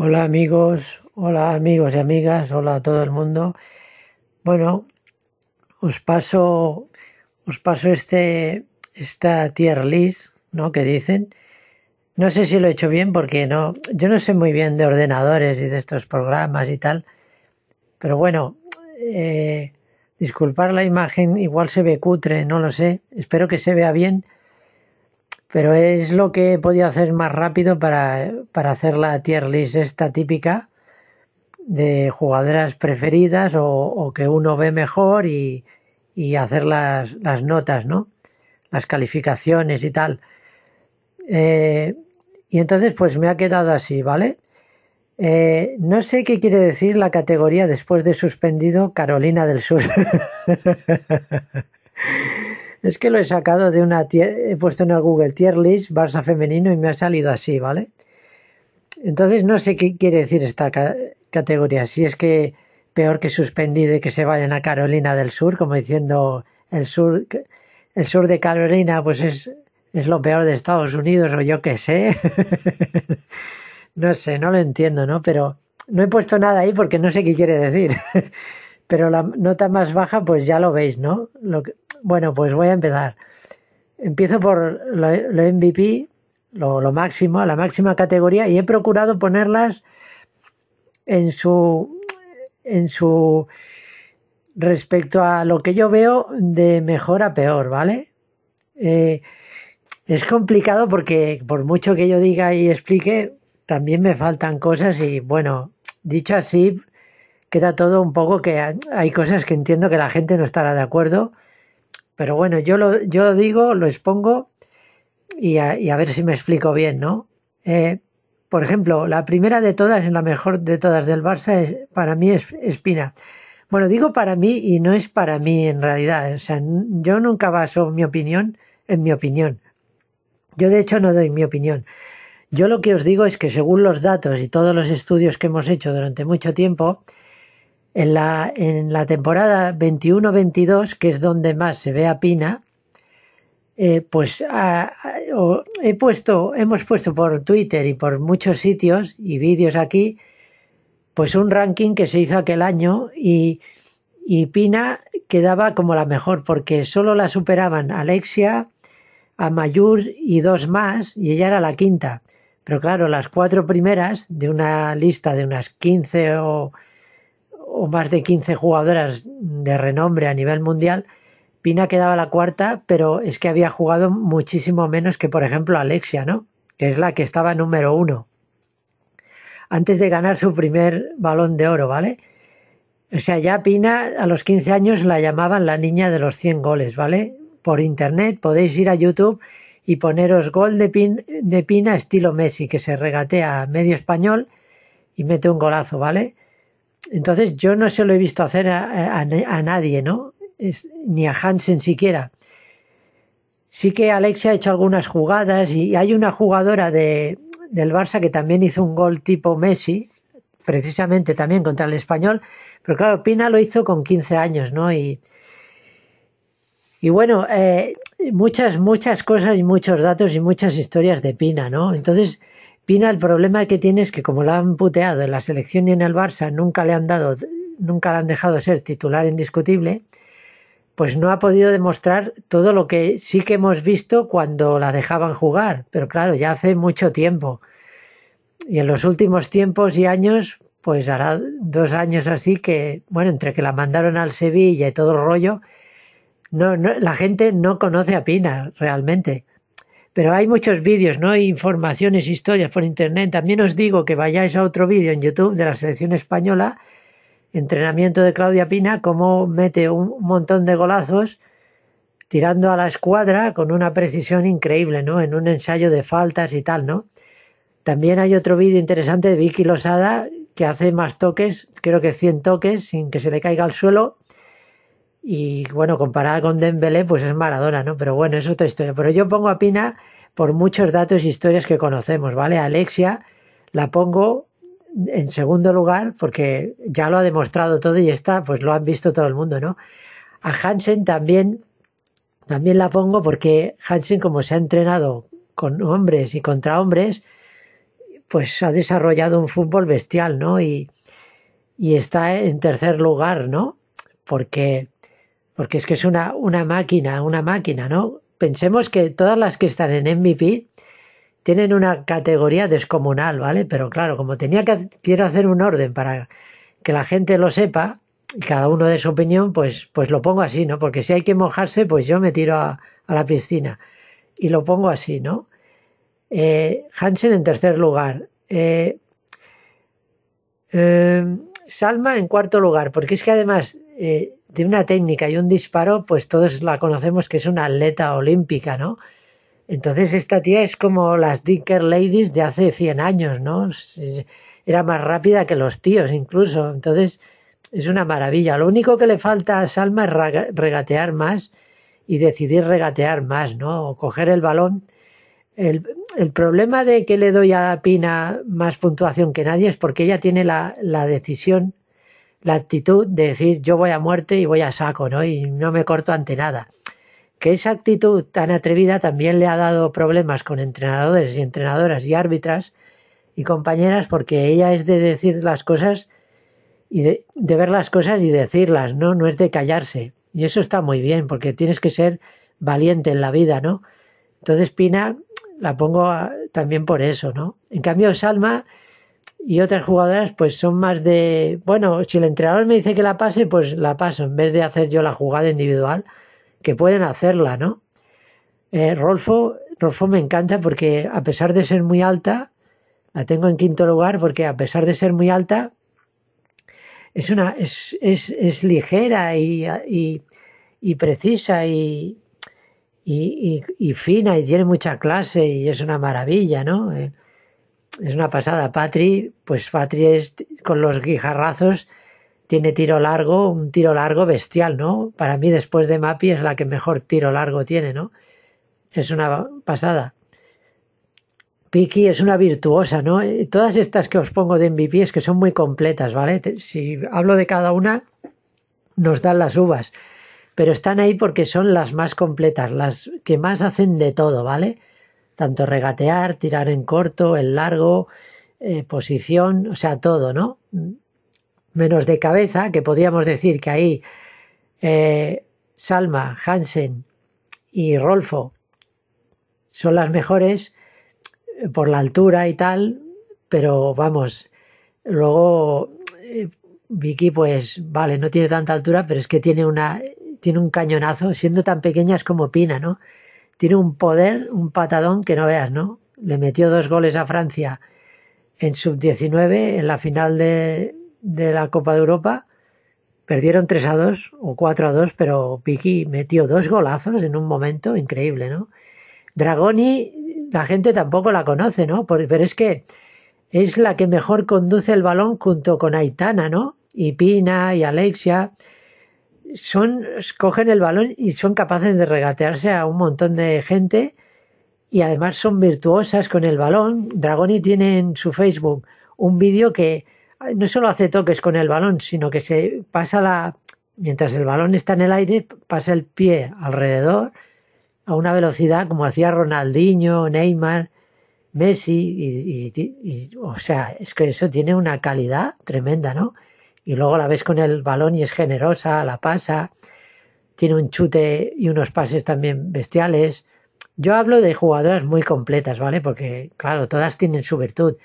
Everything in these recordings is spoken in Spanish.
Hola amigos, hola amigos y amigas, hola a todo el mundo. Bueno, os paso, os paso este, esta tier list, ¿no? Que dicen. No sé si lo he hecho bien porque no, yo no sé muy bien de ordenadores y de estos programas y tal. Pero bueno, eh, disculpar la imagen, igual se ve cutre, no lo sé. Espero que se vea bien pero es lo que he podido hacer más rápido para, para hacer la tier list esta típica de jugadoras preferidas o, que uno ve mejor y, y hacer las, las, notas, ¿no? Las calificaciones y tal. Eh, y entonces pues me ha quedado así, ¿vale? Eh, no sé qué quiere decir la categoría después de suspendido Carolina del Sur. Es que lo he sacado de una. he puesto en el Google tier list Barça femenino y me ha salido así, ¿vale? Entonces no sé qué quiere decir esta categoría. Si es que peor que suspendido y que se vayan a Carolina del Sur, como diciendo el sur, el sur de Carolina, pues es, es lo peor de Estados Unidos o yo qué sé. no sé, no lo entiendo, ¿no? Pero no he puesto nada ahí porque no sé qué quiere decir. Pero la nota más baja, pues ya lo veis, ¿no? Lo que, bueno, pues voy a empezar. Empiezo por lo, MVP, lo, lo, máximo, la máxima categoría, y he procurado ponerlas en su. en su. respecto a lo que yo veo de mejor a peor, ¿vale? Eh, es complicado porque por mucho que yo diga y explique, también me faltan cosas y bueno, dicho así, queda todo un poco que hay cosas que entiendo que la gente no estará de acuerdo pero bueno, yo lo, yo lo digo, lo expongo y a, ver si me explico bien, ¿no? Eh, por ejemplo, la primera de todas, la mejor de todas del Barça, para mí es Espina. Bueno, digo para mí y no es para mí en realidad. O sea, yo nunca baso mi opinión en mi opinión. Yo de hecho no doy mi opinión. Yo lo que os digo es que según los datos y todos los estudios que hemos hecho durante mucho tiempo, en la, en la temporada 21-22, que es donde más se ve a Pina, eh, pues he puesto, hemos puesto por Twitter y por muchos sitios y vídeos aquí, pues un ranking que se hizo aquel año y, y Pina quedaba como la mejor porque solo la superaban Alexia, Amayur y dos más y ella era la quinta. Pero claro, las cuatro primeras de una lista de unas 15 o o más de 15 jugadoras de renombre a nivel mundial, Pina quedaba la cuarta, pero es que había jugado muchísimo menos que, por ejemplo, Alexia, ¿no? Que es la que estaba número uno. Antes de ganar su primer balón de oro, ¿vale? O sea, ya Pina a los 15 años la llamaban la niña de los 100 goles, ¿vale? Por internet podéis ir a YouTube y poneros gol de, de Pina estilo Messi, que se regatea medio español y mete un golazo, ¿vale? Entonces yo no se lo he visto hacer a, a, nadie, ¿no? Es, ni a Hansen siquiera. Sí que Alexia ha hecho algunas jugadas y hay una jugadora del Barça que también hizo un gol tipo Messi, precisamente también contra el español, pero claro, Pina lo hizo con 15 años, ¿no? Y, y bueno, eh, muchas, muchas cosas y muchos datos y muchas historias de Pina, ¿no? Entonces, Pina, el problema que tiene es que como la han puteado en la selección y en el Barça, nunca le han dado, nunca la han dejado ser titular indiscutible, pues no ha podido demostrar todo lo que sí que hemos visto cuando la dejaban jugar. Pero claro, ya hace mucho tiempo. Y en los últimos tiempos y años, pues hará dos años así que, bueno, entre que la mandaron al Sevilla y todo el rollo, no, la gente no conoce a Pina realmente. Pero hay muchos vídeos, ¿no? Informaciones, historias por internet. También os digo que vayáis a otro vídeo en YouTube de la selección española, entrenamiento de Claudia Pina, cómo mete un montón de golazos tirando a la escuadra con una precisión increíble, ¿no? En un ensayo de faltas y tal, ¿no? También hay otro vídeo interesante de Vicky Losada que hace más toques, creo que 100 toques sin que se le caiga al suelo y bueno, comparada con Dembélé, pues es Maradona, ¿no? Pero bueno, es otra historia. Pero yo pongo a Pina por muchos datos y e historias que conocemos, ¿vale? Alexia la pongo en segundo lugar porque ya lo ha demostrado todo y está, pues lo han visto todo el mundo, ¿no? A Hansen también, también la pongo porque Hansen, como se ha entrenado con hombres y contra hombres, pues ha desarrollado un fútbol bestial, ¿no? Y, y está en tercer lugar, ¿no? Porque porque es que es una, una máquina, una máquina, ¿no? Pensemos que todas las que están en MVP tienen una categoría descomunal, ¿vale? Pero claro, como tenía que quiero hacer un orden para que la gente lo sepa, cada uno de su opinión, pues, pues lo pongo así, ¿no? Porque si hay que mojarse, pues yo me tiro a, la piscina. Y lo pongo así, ¿no? Eh, Hansen en tercer lugar. Eh, eh, Salma en cuarto lugar. Porque es que además, de una técnica y un disparo, pues todos la conocemos que es una atleta olímpica, ¿no? Entonces esta tía es como las Dicker Ladies de hace 100 años, ¿no? Era más rápida que los tíos incluso. Entonces es una maravilla. Lo único que le falta a Salma es regatear más y decidir regatear más, ¿no? O coger el balón. El, el, problema de que le doy a la Pina más puntuación que nadie es porque ella tiene la, la decisión la actitud de decir yo voy a muerte y voy a saco, ¿no? Y no me corto ante nada. Que esa actitud tan atrevida también le ha dado problemas con entrenadores y entrenadoras y árbitras y compañeras porque ella es de decir las cosas y de, ver las cosas y decirlas, ¿no? No es de callarse. Y eso está muy bien porque tienes que ser valiente en la vida, ¿no? Entonces Pina la pongo también por eso, ¿no? En cambio Salma y otras jugadoras pues son más de, bueno, si el entrenador me dice que la pase, pues la paso, en vez de hacer yo la jugada individual, que pueden hacerla, ¿no? Eh, Rolfo, Rolfo me encanta porque a pesar de ser muy alta, la tengo en quinto lugar porque a pesar de ser muy alta, es una, es, es, es ligera y, y, y precisa y, y, fina y tiene mucha clase y es una maravilla, ¿no? Eh, es una pasada. Patri, pues Patri es, con los guijarrazos tiene tiro largo, un tiro largo bestial, ¿no? Para mí después de Mapi es la que mejor tiro largo tiene, ¿no? Es una pasada. Piki es una virtuosa, ¿no? Todas estas que os pongo de MVP es que son muy completas, ¿vale? Si hablo de cada una, nos dan las uvas. Pero están ahí porque son las más completas, las que más hacen de todo, ¿vale? tanto regatear, tirar en corto, en largo, eh, posición, o sea, todo, ¿no? Menos de cabeza, que podríamos decir que ahí eh, Salma, Hansen y Rolfo son las mejores eh, por la altura y tal, pero vamos, luego Vicky, pues vale, no tiene tanta altura, pero es que tiene una tiene un cañonazo, siendo tan pequeñas como Pina, ¿no? tiene un poder, un patadón que no veas, ¿no? Le metió dos goles a Francia en sub-19 en la final de, de, la Copa de Europa. Perdieron 3 a 2 o 4 a 2, pero Piqui metió dos golazos en un momento increíble, ¿no? Dragoni, la gente tampoco la conoce, ¿no? pero es que es la que mejor conduce el balón junto con Aitana, ¿no? Y Pina y Alexia son, cogen el balón y son capaces de regatearse a un montón de gente y además son virtuosas con el balón. Dragoni tiene en su Facebook un vídeo que no solo hace toques con el balón, sino que se pasa la, mientras el balón está en el aire, pasa el pie alrededor a una velocidad como hacía Ronaldinho, Neymar, Messi, y, y, o sea, es que eso tiene una calidad tremenda, ¿no? y luego la ves con el balón y es generosa, la pasa, tiene un chute y unos pases también bestiales. Yo hablo de jugadoras muy completas, ¿vale? Porque, claro, todas tienen su virtud,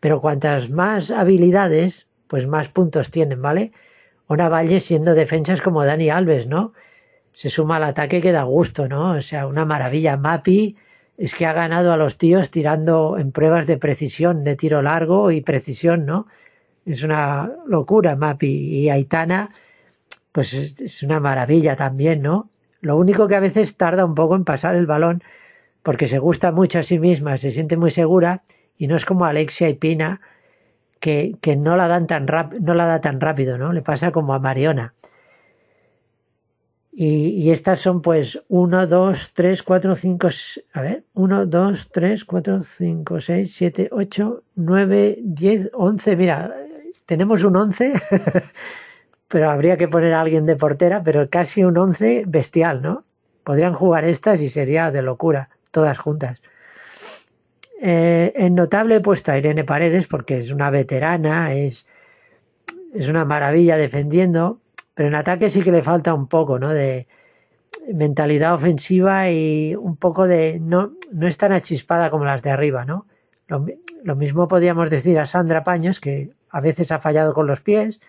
pero cuantas más habilidades, pues más puntos tienen, ¿vale? Una Valle siendo defensas como Dani Alves, ¿no? Se suma al ataque que da gusto, ¿no? O sea, una maravilla. Mapi es que ha ganado a los tíos tirando en pruebas de precisión, de tiro largo y precisión, ¿no? es una locura Mapi y Aitana, pues es una maravilla también, ¿no? Lo único que a veces tarda un poco en pasar el balón, porque se gusta mucho a sí misma, se siente muy segura, y no es como Alexia y Pina, que, que no, la dan tan no la da tan rápido, ¿no? Le pasa como a Mariona. Y, y, estas son pues 1, 2, 3, 4, 5, a ver, 1, 2, 3, 4, 5, 6, 7, 8, 9, 10, 11. Mira, tenemos un 11, pero habría que poner a alguien de portera, pero casi un 11 bestial, ¿no? Podrían jugar estas y sería de locura, todas juntas. Eh, en notable he puesto Irene Paredes porque es una veterana, es, es una maravilla defendiendo, pero en ataque sí que le falta un poco, ¿no? De mentalidad ofensiva y un poco de... No, no es tan achispada como las de arriba, ¿no? Lo, lo mismo podríamos decir a Sandra Paños, que a veces ha fallado con los pies.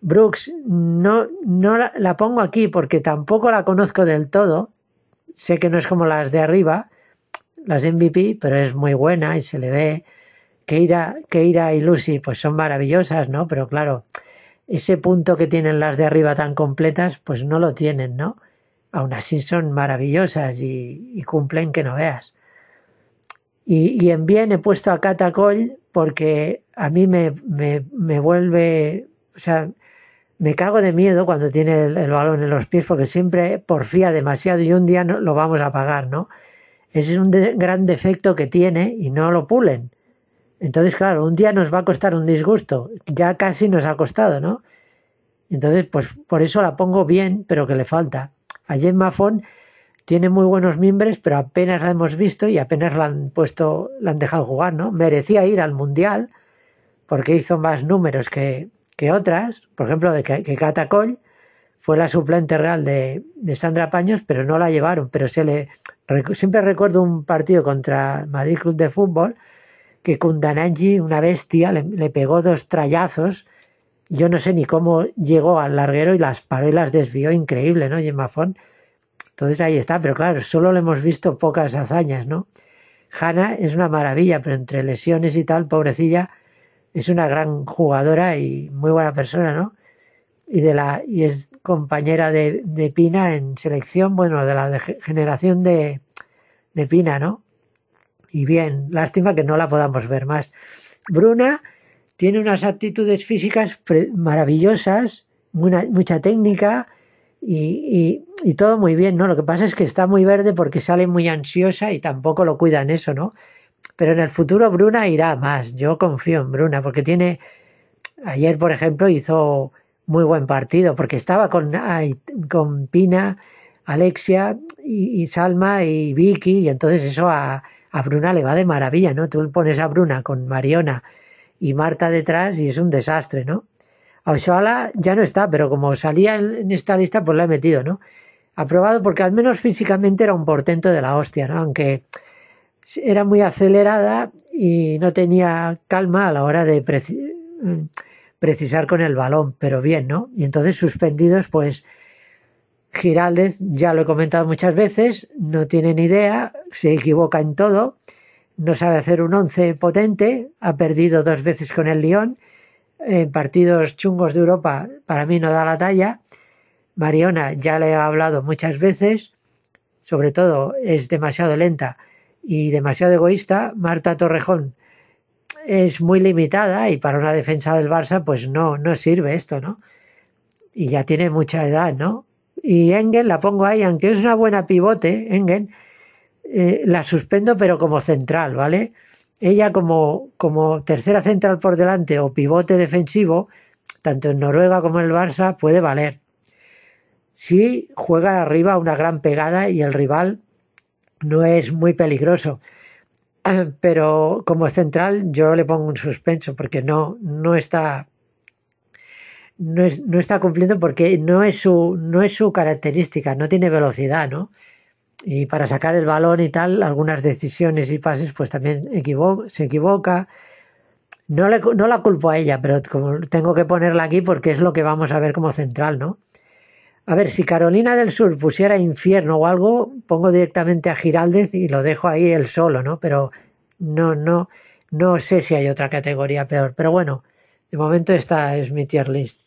Brooks, no, no la, pongo aquí porque tampoco la conozco del todo. Sé que no es como las de arriba, las MVP, pero es muy buena y se le ve. Keira, Keira y Lucy, pues son maravillosas, ¿no? Pero claro, ese punto que tienen las de arriba tan completas, pues no lo tienen, ¿no? Aún así son maravillosas y cumplen que no veas. Y, en bien he puesto a Catacol porque a mí me, me, me, vuelve, o sea, me cago de miedo cuando tiene el, balón en los pies porque siempre porfía demasiado y un día no, lo vamos a pagar, ¿no? Ese es un gran defecto que tiene y no lo pulen. Entonces, claro, un día nos va a costar un disgusto, ya casi nos ha costado, ¿no? Entonces, pues por eso la pongo bien, pero que le falta. A en Mafón tiene muy buenos mimbres, pero apenas la hemos visto y apenas la han puesto, la han dejado jugar, ¿no? Merecía ir al Mundial porque hizo más números que, que otras, por ejemplo, que, que fue la suplente real de, de, Sandra Paños, pero no la llevaron, pero se le... Siempre recuerdo un partido contra Madrid Club de Fútbol que Kundananji, una bestia, le, pegó dos trallazos yo no sé ni cómo llegó al larguero y las paró y las desvió, increíble, ¿no? y entonces ahí está, pero claro, solo le hemos visto pocas hazañas, ¿no? Hanna es una maravilla, pero entre lesiones y tal, pobrecilla, es una gran jugadora y muy buena persona, ¿no? Y, de la, y es compañera de, Pina en selección, bueno, de la generación de, Pina, ¿no? Y bien, lástima que no la podamos ver más. Bruna tiene unas actitudes físicas maravillosas, mucha técnica, y, y, todo muy bien, ¿no? Lo que pasa es que está muy verde porque sale muy ansiosa y tampoco lo cuidan eso, ¿no? Pero en el futuro Bruna irá más, yo confío en Bruna, porque tiene, ayer por ejemplo hizo muy buen partido, porque estaba con, con Pina, Alexia y, y Salma y Vicky, y entonces eso a, a Bruna le va de maravilla, ¿no? Tú pones a Bruna con Mariona y Marta detrás y es un desastre, ¿no? Osala ya no está, pero como salía en esta lista, pues la he metido, ¿no? Aprobado porque al menos físicamente era un portento de la hostia, ¿no? Aunque era muy acelerada y no tenía calma a la hora de mm, precisar con el balón, pero bien, ¿no? Y entonces suspendidos, pues Giraldez, ya lo he comentado muchas veces, no tiene ni idea, se equivoca en todo, no sabe hacer un once potente, ha perdido dos veces con el Lyon en partidos chungos de Europa para mí no da la talla. Mariona ya le he hablado muchas veces, sobre todo es demasiado lenta y demasiado egoísta. Marta Torrejón es muy limitada y para una defensa del Barça pues no, no sirve esto, ¿no? Y ya tiene mucha edad, ¿no? Y Engel la pongo ahí, aunque es una buena pivote, Engel, eh, la suspendo pero como central, ¿vale? ella como, como tercera central por delante o pivote defensivo, tanto en Noruega como en el Barça, puede valer. Si juega arriba una gran pegada y el rival no es muy peligroso. Pero como central yo le pongo un suspenso porque no, no está es, no, está cumpliendo porque no es su no es su característica, no tiene velocidad, ¿no? y para sacar el balón y tal, algunas decisiones y pases, pues también se equivoca. No, le, no la culpo a ella, pero como tengo que ponerla aquí porque es lo que vamos a ver como central, ¿no? A ver, si Carolina del Sur pusiera infierno o algo, pongo directamente a Giraldez y lo dejo ahí él solo, ¿no? Pero no, no, no sé si hay otra categoría peor. Pero bueno, de momento esta es mi tier list.